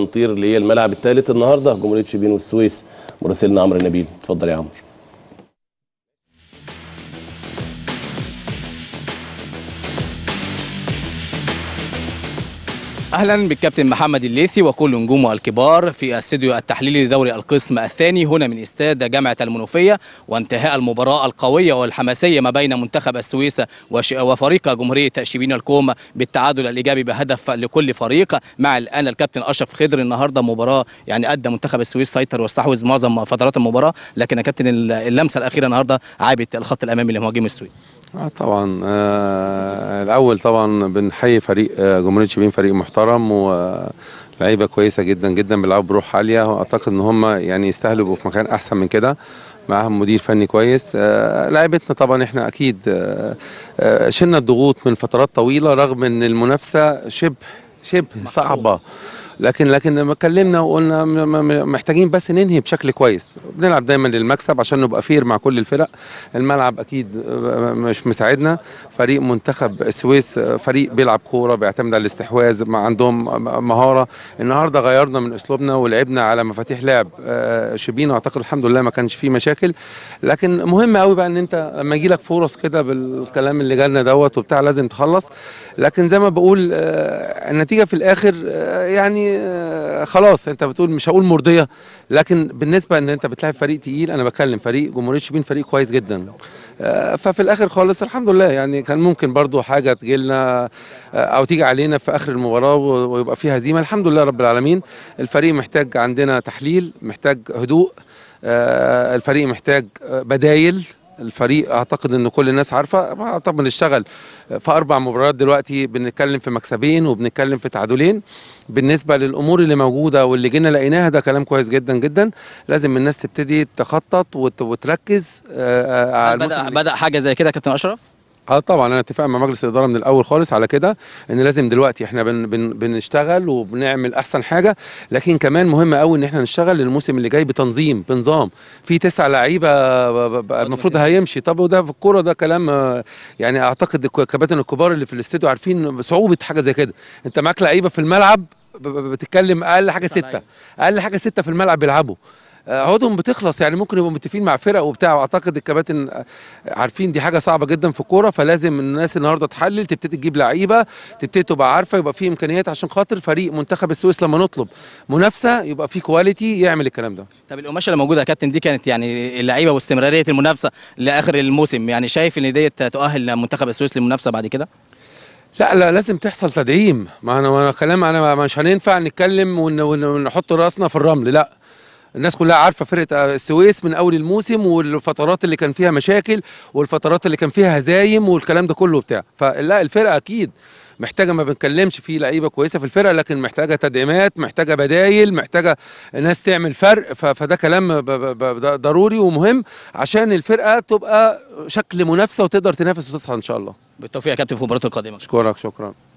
نطير للملعب الثالث النهارده جمهوريه شبين والسويس مراسلنا عمرو نبيل اتفضل يا عمرو اهلا بالكابتن محمد الليثي وكل نجومه الكبار في استديو التحليلي لدوري القسم الثاني هنا من استاد جامعه المنوفيه وانتهاء المباراه القويه والحماسيه ما بين منتخب السويس وفريق جمهوريه شبين الكوم بالتعادل الايجابي بهدف لكل فريق مع الان الكابتن اشرف خضر النهارده مباراه يعني ادى منتخب السويس سيطر واستحوذ معظم فترات المباراه لكن يا كابتن اللمسه الاخيره النهارده عابت الخط الامامي لمهاجم السويس آه طبعا آه الاول طبعا بنحيي فريق آه، جمهوريه شبين فريق محترم محترم ولعيبه كويسه جدا جدا بيلعبوا بروح عاليه واعتقد ان هم يعني يستاهلوا يبقوا في مكان احسن من كده معاهم مدير فني كويس آه لعبتنا طبعا احنا اكيد آه، آه، شلنا الضغوط من فترات طويله رغم ان المنافسه شبه شبه صعبه لكن لكن لما اتكلمنا وقلنا محتاجين بس ننهي بشكل كويس بنلعب دايما للمكسب عشان نبقى فير مع كل الفرق الملعب اكيد مش مساعدنا فريق منتخب السويس فريق بيلعب كوره بيعتمد على الاستحواذ ما عندهم مهاره النهارده غيرنا من اسلوبنا ولعبنا على مفاتيح لعب آه، شبين اعتقد الحمد لله ما كانش فيه مشاكل لكن مهم قوي بقى ان انت لما يجي لك فرص كده بالكلام اللي جالنا دوت وبتاع لازم تخلص لكن زي ما بقول آه، النتيجه في الاخر آه، يعني آه، خلاص انت بتقول مش هقول مرضيه لكن بالنسبه ان انت بتلعب فريق تقيل انا بكلم فريق جمهوريه شبين فريق كويس جدا آه، ففي الاخر خالص الحمد لله يعني كان ممكن برضو حاجه تجيلنا آه، او تيجي علينا في اخر المباراه ويبقى فيها هزيمه الحمد لله رب العالمين الفريق محتاج عندنا تحليل محتاج هدوء الفريق محتاج بدايل الفريق اعتقد ان كل الناس عارفه طب بنشتغل في اربع مباريات دلوقتي بنتكلم في مكسبين وبنتكلم في تعادلين بالنسبه للامور اللي موجوده واللي جينا لقيناها ده كلام كويس جدا جدا لازم الناس تبتدي تخطط وتركز آه، آه، على بدا بدا حاجه زي كده كابتن اشرف اه طبعا انا اتفق مع مجلس الاداره من الاول خالص على كده ان لازم دلوقتي احنا بن بن بنشتغل وبنعمل احسن حاجه لكن كمان مهم قوي ان احنا نشتغل للموسم اللي جاي بتنظيم بنظام في تسع لعيبه المفروض هيمشي طب وده في الكوره ده كلام آه، يعني اعتقد الكباتن الكبار اللي في الاستوديو عارفين صعوبه حاجه زي كده انت معاك لعيبه في الملعب بتتكلم اقل حاجه سته اقل حاجه سته في الملعب بيلعبوا آه، عقودهم بتخلص يعني ممكن يبقوا متفقين مع فرق وبتاع واعتقد الكباتن آه، عارفين دي حاجه صعبه جدا في الكوره فلازم الناس النهارده تحلل تبتدي تجيب لعيبه تبتدي تبقى عارفه يبقى في امكانيات عشان خاطر فريق منتخب السويس لما نطلب منافسه يبقى في كواليتي يعمل الكلام ده طب القماشه اللي موجوده يا كابتن دي كانت يعني اللعيبه واستمراريه المنافسه لاخر الموسم يعني شايف ان ديت تؤهل منتخب السويس للمنافسه بعد كده لا لا لازم تحصل تدعيم ما انا كلام انا مش هننفع نتكلم ونحط راسنا في الرمل لا الناس كلها عارفه فرقه آه، السويس من اول الموسم والفترات اللي كان فيها مشاكل والفترات اللي كان فيها هزايم والكلام ده كله بتاع فلا الفرقه اكيد محتاجه ما بنتكلمش في لعيبه كويسه في الفرقه لكن محتاجه تدعيمات محتاجه بدايل محتاجه ناس تعمل فرق فده كلام ضروري ومهم عشان الفرقه تبقى شكل منافسه وتقدر تنافس وتصحى ان شاء الله بالتوفيق يا كابتن في مباراته القادمه شكرا شكرا